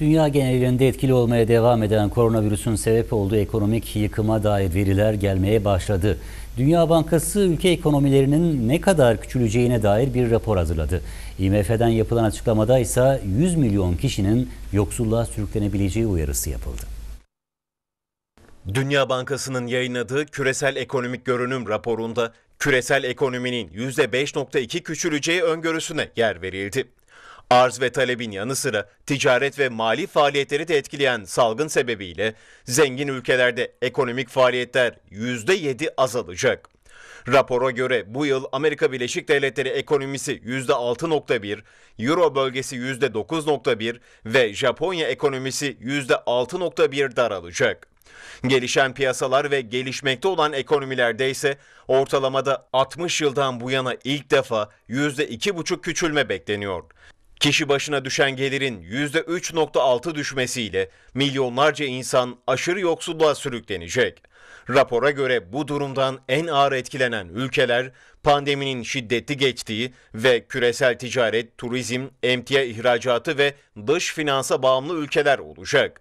Dünya genelinde etkili olmaya devam eden koronavirüsün sebep olduğu ekonomik yıkıma dair veriler gelmeye başladı. Dünya Bankası ülke ekonomilerinin ne kadar küçüleceğine dair bir rapor hazırladı. IMF'den yapılan açıklamada ise 100 milyon kişinin yoksulluğa sürüklenebileceği uyarısı yapıldı. Dünya Bankası'nın yayınladığı küresel ekonomik görünüm raporunda küresel ekonominin %5.2 küçüleceği öngörüsüne yer verildi. Arz ve talebin yanı sıra ticaret ve mali faaliyetleri de etkileyen salgın sebebiyle zengin ülkelerde ekonomik faaliyetler %7 azalacak. Rapora göre bu yıl Amerika Birleşik Devletleri ekonomisi %6.1, Euro bölgesi %9.1 ve Japonya ekonomisi %6.1 daralacak. Gelişen piyasalar ve gelişmekte olan ekonomilerde ise ortalamada 60 yıldan bu yana ilk defa %2,5 küçülme bekleniyor. Kişi başına düşen gelirin %3.6 düşmesiyle milyonlarca insan aşırı yoksulluğa sürüklenecek. Rapora göre bu durumdan en ağır etkilenen ülkeler pandeminin şiddeti geçtiği ve küresel ticaret, turizm, emtia ihracatı ve dış finansa bağımlı ülkeler olacak.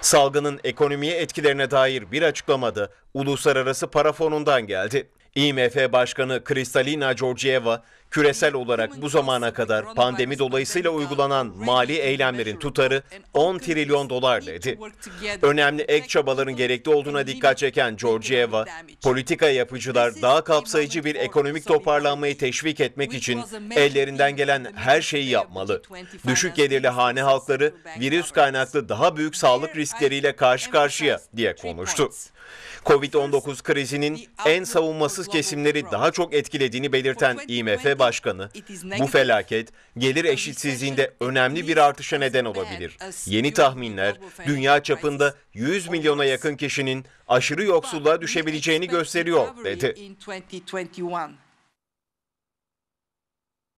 Salgının ekonomiye etkilerine dair bir açıklamada Uluslararası Para Fonu'ndan geldi. IMF Başkanı Kristalina Georgieva, küresel olarak bu zamana kadar pandemi dolayısıyla uygulanan mali eylemlerin tutarı 10 trilyon dolar dedi. Önemli ek çabaların gerekli olduğuna dikkat çeken Georgieva, politika yapıcılar daha kapsayıcı bir ekonomik toparlanmayı teşvik etmek için ellerinden gelen her şeyi yapmalı. Düşük gelirli hane halkları virüs kaynaklı daha büyük sağlık riskleriyle karşı karşıya diye konuştu. Covid-19 krizinin en savunmasız kesimleri daha çok etkilediğini belirten IMF Başkanı, bu felaket gelir eşitsizliğinde önemli bir artışa neden olabilir. Yeni tahminler dünya çapında 100 milyona yakın kişinin aşırı yoksulluğa düşebileceğini gösteriyor dedi.